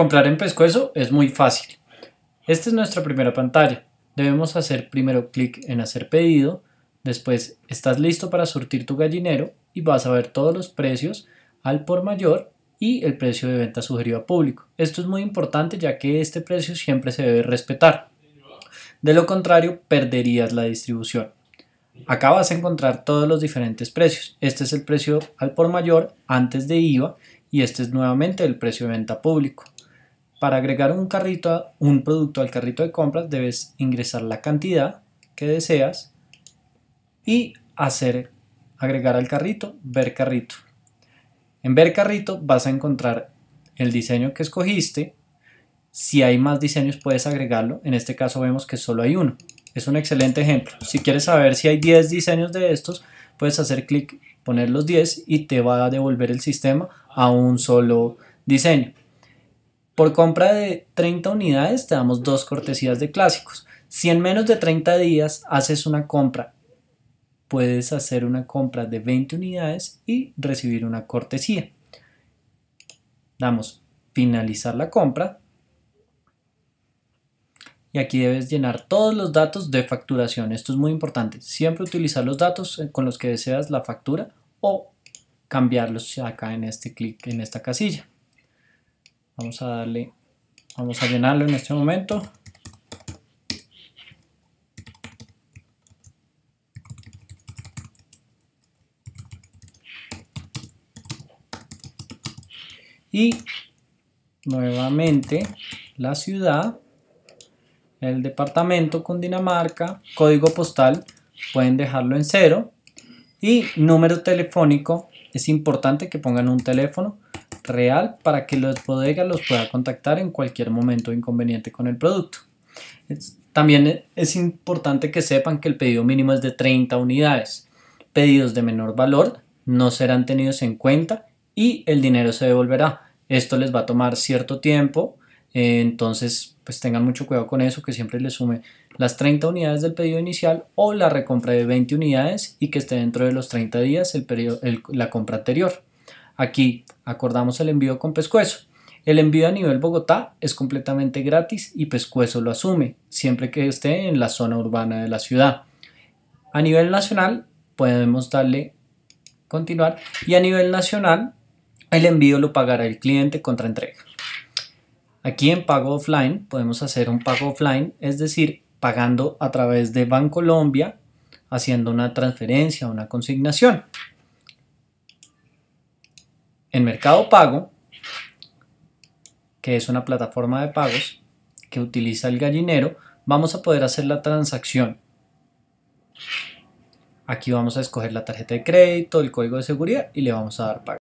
Comprar en pescuezo es muy fácil. Esta es nuestra primera pantalla. Debemos hacer primero clic en hacer pedido, después estás listo para surtir tu gallinero y vas a ver todos los precios al por mayor y el precio de venta sugerido a público. Esto es muy importante ya que este precio siempre se debe respetar. De lo contrario, perderías la distribución. Acá vas a encontrar todos los diferentes precios. Este es el precio al por mayor antes de IVA y este es nuevamente el precio de venta público. Para agregar un, carrito, un producto al carrito de compras debes ingresar la cantidad que deseas y hacer agregar al carrito, ver carrito. En ver carrito vas a encontrar el diseño que escogiste. Si hay más diseños puedes agregarlo. En este caso vemos que solo hay uno. Es un excelente ejemplo. Si quieres saber si hay 10 diseños de estos, puedes hacer clic, poner los 10 y te va a devolver el sistema a un solo diseño. Por compra de 30 unidades te damos dos cortesías de clásicos. Si en menos de 30 días haces una compra, puedes hacer una compra de 20 unidades y recibir una cortesía. Damos finalizar la compra. Y aquí debes llenar todos los datos de facturación. Esto es muy importante. Siempre utilizar los datos eh, con los que deseas la factura o cambiarlos acá en este clic en esta casilla. Vamos a darle, vamos a llenarlo en este momento. Y nuevamente la ciudad, el departamento con Dinamarca, código postal, pueden dejarlo en cero. Y número telefónico, es importante que pongan un teléfono real para que los bodegas los pueda contactar en cualquier momento inconveniente con el producto. también e, es importante que sepan que el pedido mínimo es de 30 unidades. Pedidos de menor valor no serán tenidos en cuenta y el dinero se devolverá. Esto les va a tomar cierto tiempo, eh, entonces pues tengan mucho cuidado con eso, que siempre les sume las 30 unidades del pedido inicial o la recompra de 20 unidades y que esté dentro de los 30 días el periodo, la compra anterior. Aquí acordamos el envío con pescuezo. El envío a nivel Bogotá es completamente gratis y pescuezo lo asume, siempre que esté en la zona urbana de la ciudad. A nivel nacional podemos darle continuar y a nivel nacional el envío lo pagará el cliente contra entrega. Aquí en pago offline podemos hacer un pago offline, es decir, pagando a través de Bancolombia, haciendo una transferencia, una consignación en Mercado Pago, que es una plataforma de pagos que utiliza el gallinero, vamos a poder hacer la transacción. Aquí vamos a escoger la tarjeta de crédito, el código de seguridad y le vamos a dar pago.